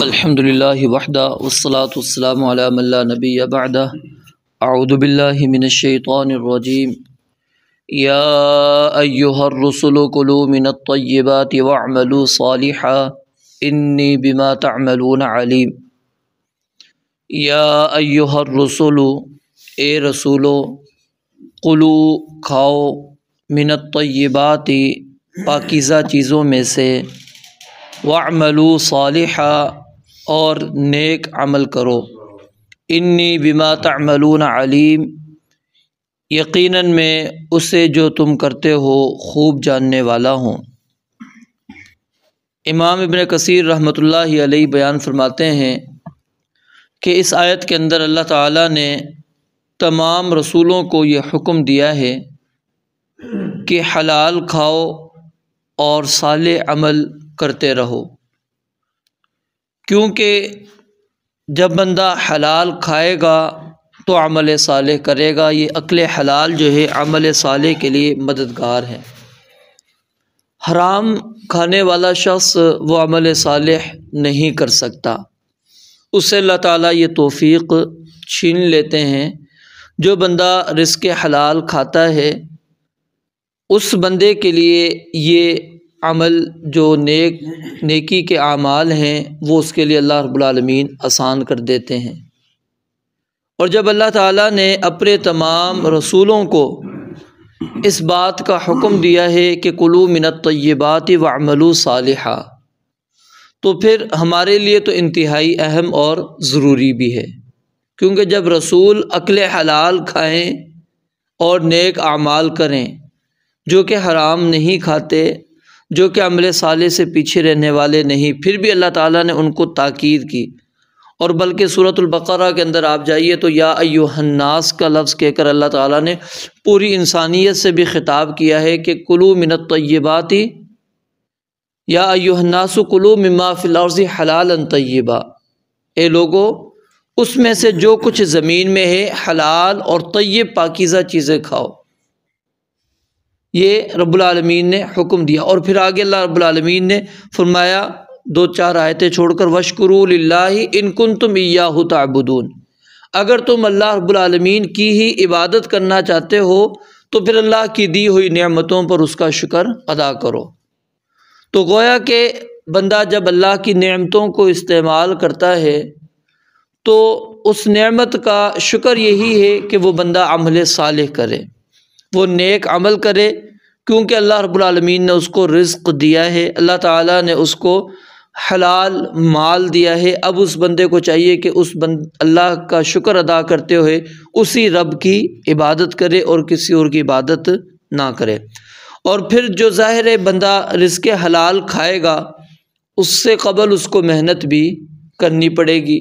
अल्हम्दुलिल्लाह वहदा वस्सलातु वस्सलामु अला मन ला नबी बाद अऊदु बिल्लाहि मिनश शैतानिर रजीम या अय्युहर रुसुलु कुलू मिनत तय्यिबाति वअमलू सालिहा इन्नी बिमा तअमलून अलीम या अय्युहर रुसुलु ए रसूलो कुलू खाओ मिनत तय्यिबाति पाकिज़ा चीज़ों में से वमलू सालिहा और नेक अमल करो इन्नी बिमा तमलून अलीम यकीनन मैं उसे जो तुम करते हो खूब जानने वाला हूँ इमाम इबन कसीर रहमतुल्लाह अलैह बयान फरमाते हैं कि इस आयत के अंदर अल्लाह ताला ने तमाम रसूलों को यह हुक्म दिया है कि हलाल खाओ और साल अमल करते रहो क्योंकि जब बंदा हलाल खाएगा तो अमल साल करेगा ये अकल हलाल जो है अमल साल के लिए मददगार है हराम खाने वाला शख्स वो अमल साल नहीं कर सकता उससे अल्लाह ते तोफ़ी छीन लेते हैं जो बंदा रिस्क हलाल खाता है उस बंदे के लिए ये अमल जो नेक नेकी के अमाल हैं वो उसके लिए अल्लाह रब्लमीन आसान कर देते हैं और जब अल्लाह ताला ने अपने तमाम रसूलों को इस बात का हुक्म दिया है कि कुलू मिनत तय्यबात व अमलू सालहा तो फिर हमारे लिए तो इंतहाई अहम और ज़रूरी भी है क्योंकि जब रसूल अकल हलाल खाएँ और नेक आमाल करें जो कि हराम नहीं खाते जो कि अमल साले से पीछे रहने वाले नहीं फिर भी अल्लाह ताला ने उनको ताक़ीद की और बल्कि सूरतबकरा के अंदर आप जाइए तो या अयोहन्नास का लफ्ज़ कहकर अल्लाह ताला ने पूरी इंसानियत से भी ख़िताब किया है कि कुलू मिनत तयबाती या अयोहन्नासु कुलू ममा हलाल तयबा ए लोगो उसमें से जो कुछ ज़मीन में है हलाल और तयब पाकिज़ा चीज़ें खाओ ये रबालमीन ने हुक्म दिया और फिर आगे अल्लाह रब्लमीन ने फरमाया दो चार आयतें छोड़कर वशकरूल्ला इनकुन तुम याह ताबुदून अगर तुम अल्लाह रब्लमीन की ही इबादत करना चाहते हो तो फिर अल्लाह की दी हुई नियामतों पर उसका शुक्र अदा करो तो गोया के बंदा जब अल्लाह की नियामतों को इस्तेमाल करता है तो उस नेमत का शुक्र यही है कि वो बंदा अमल साल करे वो नेक अमल करे क्योंकि अल्लाह रब्लमीन ने उसको रिस्क दिया है अल्लाह ताला ने उसको हलाल माल दिया है अब उस बंदे को चाहिए कि उस बंद अल्लाह का शुक्र अदा करते हुए उसी रब की इबादत करे और किसी और की इबादत ना करे और फिर जो ज़ाहिर बंदा रिस्क हलाल खाएगा उससे कबल उसको मेहनत भी करनी पड़ेगी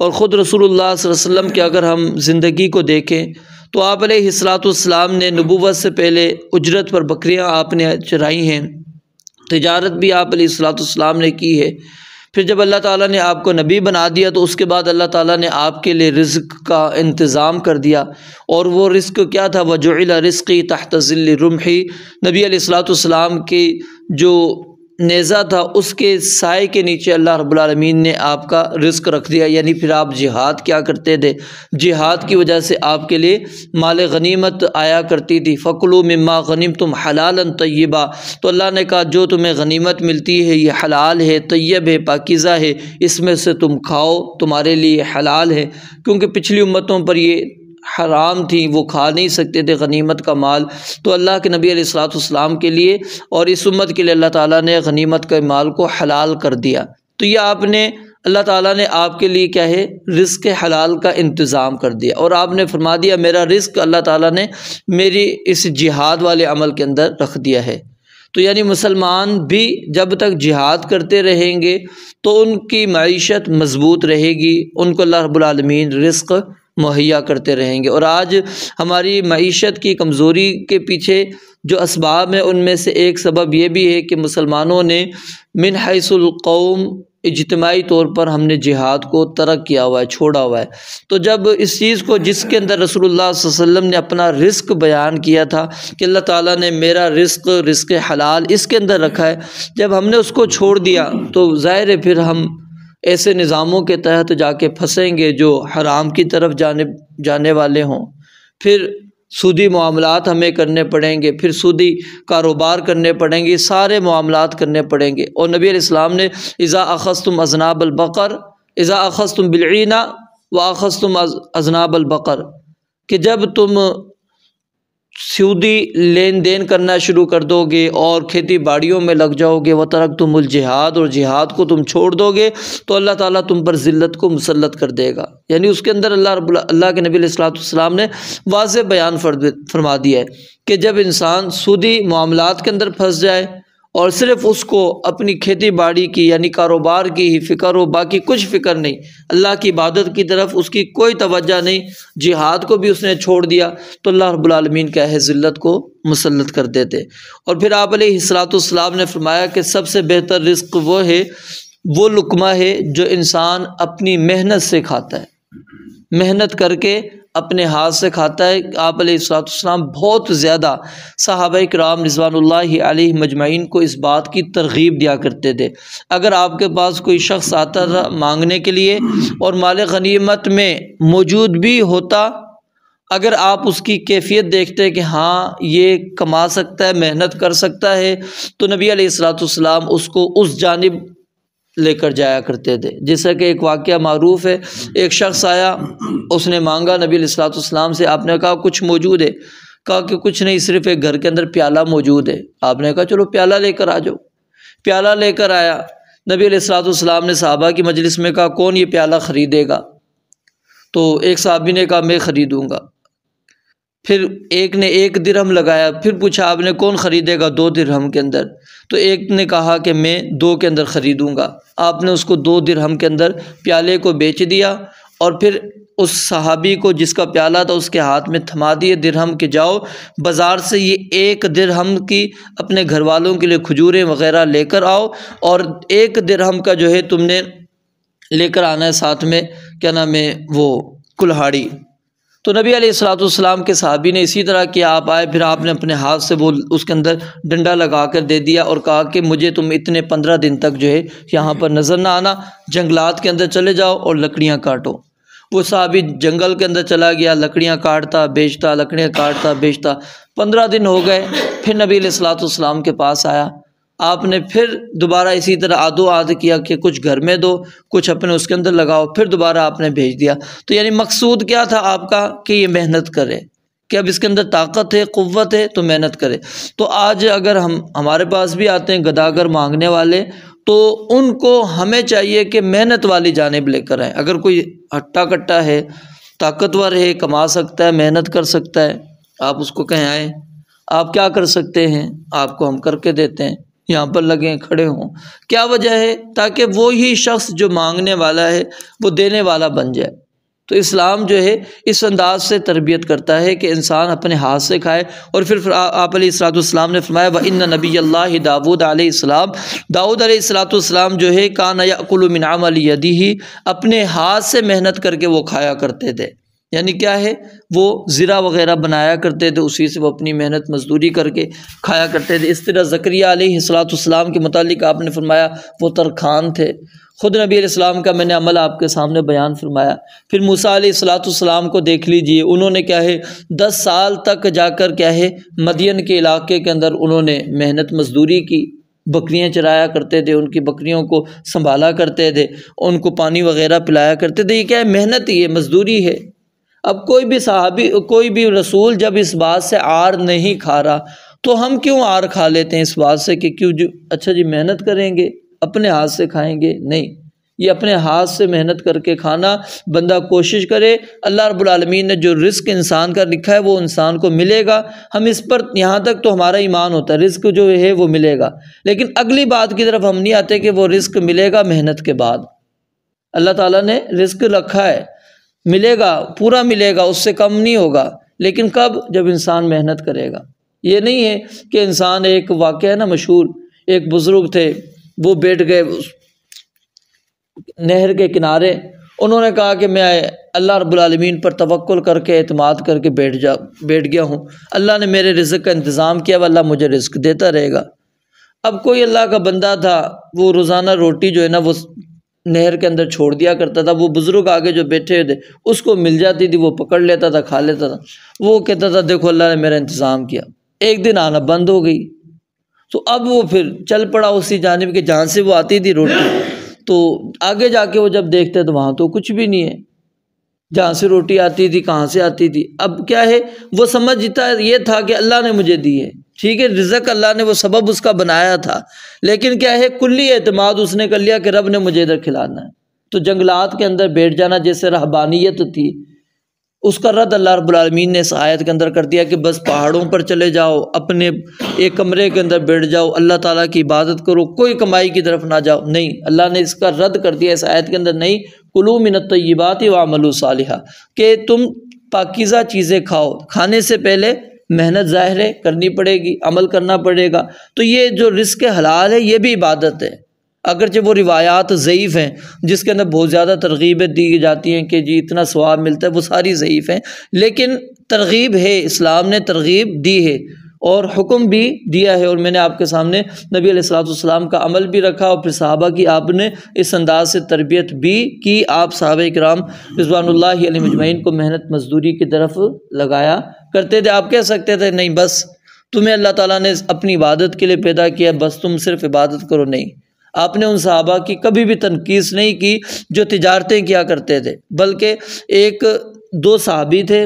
और ख़ुद रसूलुल्लाह वसल्लम के अगर हम ज़िंदगी को देखें तो आप सलाम ने नबूत से पहले उजरत पर बकरियाँ आपने चराई हैं तजारत भी आप सलाम ने की है फिर जब अल्लाह ताला ने आपको नबी बना दिया तो उसके बाद अल्लाह ताला ने आपके लिए रिज़्क का इंतज़ाम कर दिया और वो रिस्क क्या था वजुला रिस्की तहतज़िल रुमही नबी सलाम की जो नेज़ा था उसके साय के नीचे अल्लाह रबालमीन ने आपका रिस्क रख दिया यानी फिर आप जिहाद क्या करते थे जिहाद की वजह से आपके लिए माल गनीमत आया करती थी फ़कलो मा गनीम तुम हलाल तय्यबा तो अल्लाह ने कहा जो तुम्हें गनीमत मिलती है ये हलाल है तय्यब है पाकिज़ा है इसमें से तुम खाओ तुम्हारे लिए हलाल है क्योंकि पिछली उम्मतों पर ये हराम थी वो खा नहीं सकते थे गनीमत का माल तो अल्लाह के नबी अलैहिस्सलाम के लिए और इस उम्मत के लिए अल्लाह ताला ने गनीमत के माल को हलाल कर दिया तो ये आपने अल्लाह ताला ने आपके लिए क्या है रिस्क हलाल का इंतज़ाम कर दिया और आपने फरमा दिया मेरा रिस्क अल्लाह ताला ने मेरी इस जिहाद वाले अमल के अंदर रख दिया है तो यानी मुसलमान भी जब तक जिहाद करते रहेंगे तो उनकी मीशत मजबूत रहेगी उनको अल्लाह रब्बुल रबालमीन रिस्क मुहैया करते रहेंगे और आज हमारी मीशत की कमज़ोरी के पीछे जो इसबाब हैं उनमें से एक सबब यह भी है कि मुसलमानों ने मिन हैसुलकौम इजतमाही तौर पर हमने जिहाद को तरक किया हुआ है छोड़ा हुआ है तो जब इस चीज़ को जिसके अंदर रसूलुल्लाह वसल्लम ने अपना रिस्क बयान किया था कि अल्लाह ताला ने मेरा रिस्क रिस्क हलाल इसके अंदर रखा है जब हमने उसको छोड़ दिया तो ज़ाहिर है फिर हम ऐसे निज़ामों के तहत जाके फंसेंगे जो हराम की तरफ जाने जाने वाले हों फिर सूदी मामलात हमें करने पड़ेंगे फिर सूदी कारोबार करने पड़ेंगे सारे मामलात करने पड़ेंगे और नबी ने इज़ा अखस तुम अजनाब अलबकर इज़ा अखस तुम बिलना व अख़स तुम अजनाब अलबकर कि जब तुम सूदी लेन देन करना शुरू कर दोगे और खेती बाड़ियों में लग जाओगे वह तरक तुम जिहाद और जिहाद को तुम छोड़ दोगे तो अल्लाह ताला तुम पर ज़िल्त को मुसलत कर देगा यानी उसके अंदर अल्लाह अल्लाह के नबी सलाम ने वाज बयान फरमा दिया है कि जब इंसान सूदी मामला के अंदर फंस जाए और सिर्फ़ उसको अपनी खेती बाड़ी की यानी कारोबार की ही फ़िक्र हो बाकी कुछ फ़िक्र नहीं अल्लाह की इबादत की तरफ उसकी कोई तोज्जा नहीं जिहाद को भी उसने छोड़ दिया तो अल्लाह रबालमीन का है ज़िल्त को मुसलत कर देते और फिर आप सलातम ने फरमाया कि सबसे बेहतर रिस्क वो है वो लुकमा है जो इंसान अपनी मेहनत से खाता है मेहनत करके अपने हाथ से खाता है आप सलाम बहुत ज़्यादा साहब कराम रिजवान मजमाइन को इस बात की तरगीब दिया करते थे अगर आपके पास कोई शख्स आता था मांगने के लिए और माल गनीमत में मौजूद भी होता अगर आप उसकी कैफियत देखते हैं कि हाँ ये कमा सकता है मेहनत कर सकता है तो नबी सलाम उसको उस जानब लेकर जाया करते थे जैसा कि एक वाक़ मरूफ़ है एक शख्स आया उसने मांगा नबी से आपने कहा कुछ मौजूद है कहा कि कुछ नहीं सिर्फ एक घर के अंदर प्याला मौजूद है आपने कहा चलो प्याला लेकर आ जाओ प्याला लेकर आया नबी ने साहबा की मजलिस में कहा कौन ये प्याला ख़रीदेगा तो एक साहबी ने कहा मैं ख़रीदूँगा फिर एक ने एक दिरहम लगाया फिर पूछा आपने कौन ख़रीदेगा दो दिरहम के अंदर तो एक ने कहा कि मैं दो के अंदर ख़रीदूँगा आपने उसको दो दिरहम के अंदर प्याले को बेच दिया और फिर उस सहाबी को जिसका प्याला था उसके हाथ में थमा दिए दिरहम के जाओ बाज़ार से ये एक दिरहम की अपने घर वालों के लिए खजूरें वगैरह लेकर आओ और एक दिरहम का जो है तुमने लेकर आना है साथ में क्या नाम है वो कुल्हाड़ी तो नबी अलैहिस्सलाम के सहाबी ने इसी तरह किया आप आए फिर आपने अपने हाथ से वो उसके अंदर डंडा लगा कर दे दिया और कहा कि मुझे तुम इतने पंद्रह दिन तक जो है यहाँ पर नज़र ना आना जंगलात के अंदर चले जाओ और लकड़ियाँ काटो वो साहबी जंगल के अंदर चला गया लकड़ियाँ काटता बेचता लकड़ियाँ काटता बेचता पंद्रह दिन हो गए फिर नबी सलाम के पास आया आपने फिर दोबारा इसी तरह आदो आद किया कि कुछ घर में दो कुछ अपने उसके अंदर लगाओ फिर दोबारा आपने भेज दिया तो यानी मकसूद क्या था आपका कि ये मेहनत करे कि अब इसके अंदर ताकत है क़वत है तो मेहनत करे तो आज अगर हम हमारे पास भी आते हैं गदागर मांगने वाले तो उनको हमें चाहिए कि मेहनत वाली जानब लेकर आए अगर कोई हट्टा कट्टा है ताकतवर है कमा सकता है मेहनत कर सकता है आप उसको कहें आए आप क्या कर सकते हैं आपको हम करके देते हैं यहाँ पर लगे खड़े हों क्या वजह है ताकि वो ही शख्स जो मांगने वाला है वो देने वाला बन जाए तो इस्लाम जो है इस अंदाज से तरबियत करता है कि इंसान अपने हाथ से खाए और फिर आप सलाम ने फरमाया व इन नबी अल्लाह दाऊद आलाम दाऊद सलाम जो है कान याकुलमिनाम यदी ही अपने हाथ से मेहनत करके वो खाया करते थे यानी क्या है वो ज़रा वगैरह बनाया करते थे उसी से वो अपनी मेहनत मजदूरी करके खाया करते थे इस तरह ज़क़रिया सलातम के मतलब आपने फरमाया वो तरखान थे ख़ुद नबी इस्लाम का मैंने अमल आपके सामने बयान फरमाया फिर मूसा सलातम को देख लीजिए उन्होंने क्या है दस साल तक जाकर क्या है मदियन के इलाके के अंदर उन्होंने मेहनत मजदूरी की बकरियां चराया करते थे उनकी बकरियों को संभाला करते थे उनको पानी वगैरह पिलाया करते थे ये क्या है मेहनत ही है मजदूरी है अब कोई भी साहबी कोई भी रसूल जब इस बात से आर नहीं खा रहा तो हम क्यों आर खा लेते हैं इस बात से कि क्यों जो अच्छा जी मेहनत करेंगे अपने हाथ से खाएंगे नहीं ये अपने हाथ से मेहनत करके खाना बंदा कोशिश करे अल्लाह रबालमीन ने जो रिस्क इंसान का लिखा है वो इंसान को मिलेगा हम इस पर यहाँ तक तो हमारा ईमान होता है रिस्क जो है वो मिलेगा लेकिन अगली बात की तरफ हम नहीं आते कि वो रिस्क मिलेगा मेहनत के बाद अल्लाह ताला ने रिस्क रखा है मिलेगा पूरा मिलेगा उससे कम नहीं होगा लेकिन कब जब इंसान मेहनत करेगा ये नहीं है कि इंसान एक वाक़ है ना मशहूर एक बुज़ुर्ग थे वो बैठ गए नहर के किनारे उन्होंने कहा कि मैं अल्लाह रबालमीन पर तवक्ल करके अतमाद करके बैठ जा बैठ गया हूँ अल्लाह ने मेरे रिज़ का इंतज़ाम किया वह अल्लाह मुझे रिज़ देता रहेगा अब कोई अल्लाह का बंदा था वो रोज़ाना रोटी जो है ना वो नहर के अंदर छोड़ दिया करता था वो बुज़ुर्ग आगे जो बैठे थे उसको मिल जाती थी वो पकड़ लेता था खा लेता था वो कहता था देखो अल्लाह ने मेरा इंतज़ाम किया एक दिन आना बंद हो गई तो अब वो फिर चल पड़ा उसी जानब के जहाँ से वो आती थी रोटी तो आगे जाके वो जब देखते तो वहाँ तो कुछ भी नहीं है जहाँ से रोटी आती थी कहाँ से आती थी अब क्या है वो समझता ये था कि अल्लाह ने मुझे दी है ठीक है रिजक अल्लाह ने वो सबब उसका बनाया था लेकिन क्या है कुल्ली अतमाद उसने कर लिया कि रब ने मुझे इधर खिलाना है तो जंगलात के अंदर बैठ जाना जैसे रहबानियत थी उसका रद्द अल्लाह रबालमीन ने सहायत के अंदर कर दिया कि बस पहाड़ों पर चले जाओ अपने एक कमरे के अंदर बैठ जाओ अल्लाह ताला की इबादत करो कोई कमाई की तरफ ना जाओ नहीं अल्लाह ने इसका रद्द कर दिया इस आयत के अंदर नहीं कुलू मिनत तयबात वामलू साल कि तुम पाकिज़ा चीज़ें खाओ खाने से पहले मेहनत ज़ाहिर है करनी पड़ेगी अमल करना पड़ेगा तो ये जो रिस्क हलाल है ये भी इबादत है अगरचे वो रिवायात ज़यीफ़ हैं जिसके अंदर बहुत ज़्यादा तरगीबें दी जाती हैं कि जी इतना स्वाब मिलता है वो सारी ज़यीफ़ हैं लेकिन तरगीब है इस्लाम ने तरगीब दी है और हुक्म भी दिया है और मैंने आपके सामने नबी सलाम का अमल भी रखा और फिर साहबा की आपने इस अंदाज से तरबियत भी की आप साहब कराम रिजवान मजमैन को मेहनत मजदूरी की तरफ लगाया करते थे आप कह सकते थे नहीं बस तुम्हें अल्लाह ताला ने अपनी इबादत के लिए पैदा किया बस तुम सिर्फ इबादत करो नहीं आपने उन साहबा की कभी भी तनकीस नहीं की जो तजारतें किया करते थे बल्कि एक दो सहाबी थे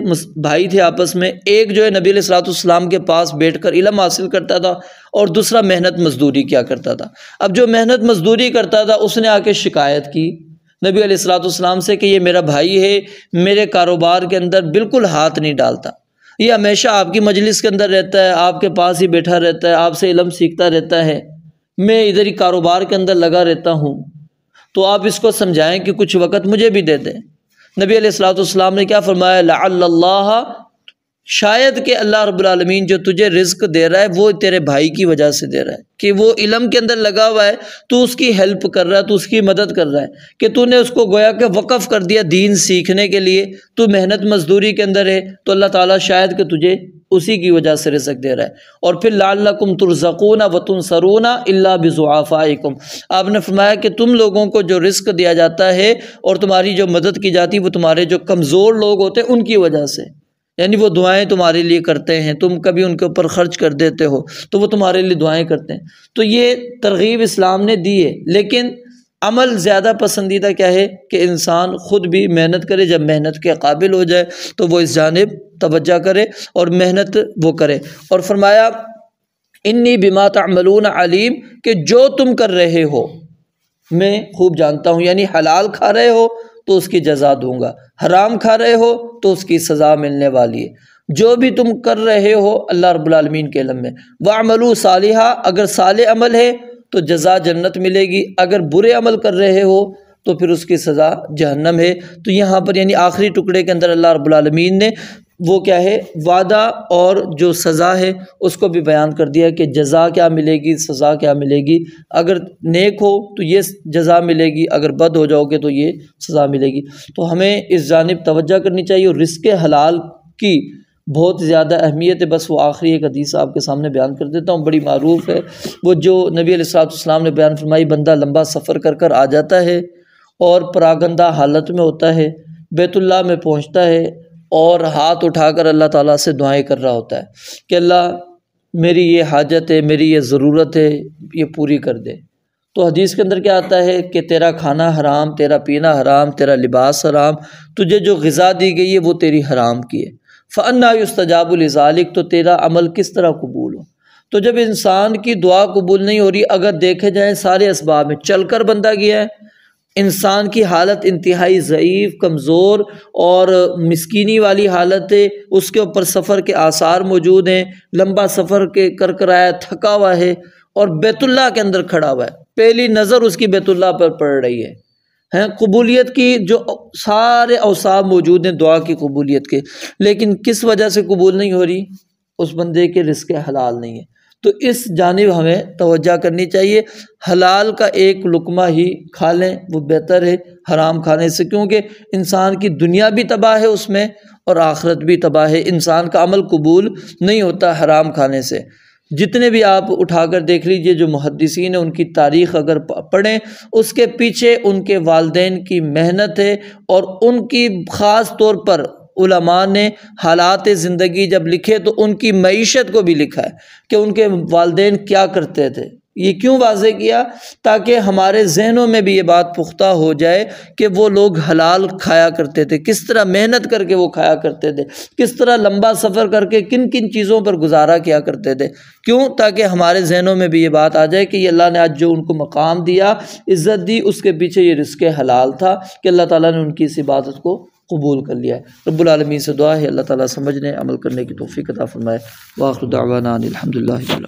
भाई थे आपस में एक जो है नबी सलातम के पास बैठ कर इलम हासिल करता था और दूसरा मेहनत मजदूरी क्या करता था अब जो मेहनत मजदूरी करता था उसने आके शिकायत की नबी सलातम से कि ये मेरा भाई है मेरे कारोबार के अंदर बिल्कुल हाथ नहीं डालता ये हमेशा आपकी मजलिस के अंदर रहता है आपके पास ही बैठा रहता है आपसे इलम सीखता रहता है मैं इधर ही कारोबार के अंदर लगा रहता हूँ तो आप इसको समझाएं कि कुछ वक़्त मुझे भी दे दें नबी अलैहिस्सलाम ने क्या फरमाया शायद के अल्लाह रबालमीन जो तुझे रिस्क दे रहा है वो तेरे भाई की वजह से दे रहा है कि वो इलम के अंदर लगा हुआ है तो उसकी हेल्प कर रहा है तो उसकी मदद कर रहा है कि तूने उसको गोया के वक़ कर दिया दीन सीखने के लिए तू मेहनत मजदूरी के अंदर है तो अल्लाह ताला शायद के तुझे उसी की वजह से रिजक दे रहा है और फिर लालकुम तुरजकून व तुम सरूना अल्ला बिजुआफ़ाकुम आपने फरमाया कि तुम लोगों को जो रिस्क दिया जाता है और तुम्हारी जो मदद की जाती है वो तुम्हारे जो कमज़ोर लोग होते हैं उनकी वजह से यानी वो दुआएं तुम्हारे लिए करते हैं तुम कभी उनके ऊपर ख़र्च कर देते हो तो वो तुम्हारे लिए दुआएं करते हैं तो ये तरगीब इस्लाम ने दी है लेकिन अमल ज़्यादा पसंदीदा क्या है कि इंसान ख़ुद भी मेहनत करे जब मेहनत के काबिल हो जाए तो वो इस जानब तवज्जा करे और मेहनत वो करे और फरमाया इन्नी बिमा तमलून अलीम कि जो तुम कर रहे हो मैं खूब जानता हूँ यानी हलाल खा रहे हो तो उसकी जजा दूंगा हराम खा रहे हो तो उसकी सज़ा मिलने वाली है जो भी तुम कर रहे हो अल्लाह रबालमीन के लम्बे व वामलू साल अगर साल अमल है तो जजा जन्नत मिलेगी अगर बुरे अमल कर रहे हो तो फिर उसकी सज़ा जहन्नम है तो यहाँ पर यानी आखिरी टुकड़े के अंदर अल्लाह रबालमीन ने वो क्या है वादा और जो सज़ा है उसको भी बयान कर दिया कि जज़ा क्या मिलेगी सज़ा क्या मिलेगी अगर नेक हो तो ये जज़ा मिलेगी अगर बद हो जाओगे तो ये सज़ा मिलेगी तो हमें इस जानब तोज्जा करनी चाहिए और रिस्क हलाल की बहुत ज़्यादा अहमियत है बस वो आखिरी एक हदीस आपके सामने बयान कर देता हूँ बड़ी मरूफ़ है वो जो नबी सातम ने बयान फरमाई बंदा लंबा सफ़र कर कर आ जाता है और परागंदा हालत में होता है बैतुल्ला में पहुँचता है और हाथ उठाकर अल्लाह ताला से दुआएं कर रहा होता है कि अल्लाह मेरी ये हाजत है मेरी ये ज़रूरत है ये पूरी कर दे तो हदीस के अंदर क्या आता है कि तेरा खाना हराम तेरा पीना हराम तेरा लिबास हराम तुझे जो गज़ा दी गई है वो तेरी हराम की है फ़ना तो तेरा अमल किस तरह कबूल हो तो जब इंसान की दुआ कबूल नहीं हो रही अगर देखे जाए सारे इसबाब में चल कर बंदा गया है इंसान की हालत इंतहाई ज़यीफ़ कमज़ोर और मस्किनी वाली हालत है उसके ऊपर सफ़र के आसार मौजूद हैं लंबा सफ़र के कर कर आया थका हुआ है और बैतुल्ला के अंदर खड़ा हुआ है पहली नज़र उसकी बैतुल्ला पर पड़ रही है हैं कबूलीत की जो सारे अवसाब मौजूद हैं दुआ की कबूलीत के लेकिन किस वजह से कबूल नहीं हो रही उस बंदे के रिस्क हलाल नहीं है तो इस जानब हमें तोज्जा करनी चाहिए हलाल का एक लुकमा ही खा लें वो बेहतर है हराम खाने से क्योंकि इंसान की दुनिया भी तबाह है उसमें और आखरत भी तबाह है इंसान का अमल कबूल नहीं होता हराम खाने से जितने भी आप उठाकर देख लीजिए जो मुहदसिन है उनकी तारीख अगर पढ़ें उसके पीछे उनके वालदेन की मेहनत है और उनकी ख़ास तौर पर उलमा ने हालात ज़िंदगी जब लिखे तो उनकी मीशत को भी लिखा है कि उनके वालदे क्या करते थे ये क्यों वाजे किया ताकि हमारे जहनों में भी ये बात पुख्ता हो जाए कि वो लोग हलाल खाया करते थे किस तरह मेहनत करके वो खाया करते थे किस तरह लंबा सफ़र करके किन किन चीज़ों पर गुजारा किया करते थे क्यों ताकि हमारे जहनों में भी ये बात आ जाए कि ये अल्लाह ने आज जो उनको मकाम दिया इज़्ज़त दी उसके पीछे ये रिस्क हलाल था कि अल्लाह ताली ने उनकी इस इबादत को कबूल कर लिया है रब्लमीन से दुआ है अल्लाह ताला समझने अमल करने की तोफ़ी कता फरमाए वाखुदावाना अलहमदिल्ला